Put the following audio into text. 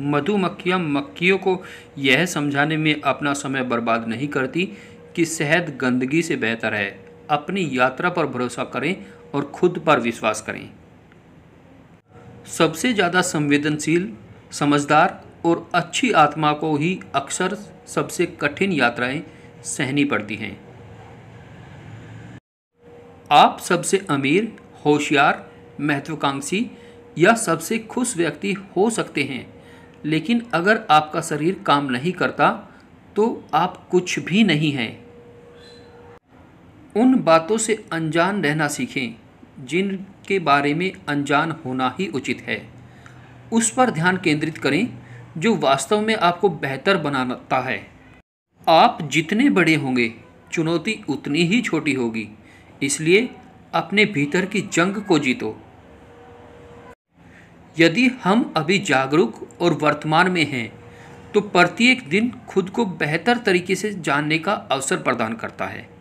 मधुमक्खियाँ मक्खियों को यह समझाने में अपना समय बर्बाद नहीं करती कि शहद गंदगी से बेहतर है अपनी यात्रा पर भरोसा करें और खुद पर विश्वास करें सबसे ज़्यादा संवेदनशील समझदार और अच्छी आत्मा को ही अक्सर सबसे कठिन यात्राएं सहनी पड़ती हैं आप सबसे अमीर होशियार महत्वाकांक्षी या सबसे खुश व्यक्ति हो सकते हैं लेकिन अगर आपका शरीर काम नहीं करता तो आप कुछ भी नहीं हैं उन बातों से अनजान रहना सीखें जिनके बारे में अनजान होना ही उचित है उस पर ध्यान केंद्रित करें जो वास्तव में आपको बेहतर बनाता है आप जितने बड़े होंगे चुनौती उतनी ही छोटी होगी इसलिए अपने भीतर की जंग को जीतो यदि हम अभी जागरूक और वर्तमान में हैं तो प्रत्येक दिन खुद को बेहतर तरीके से जानने का अवसर प्रदान करता है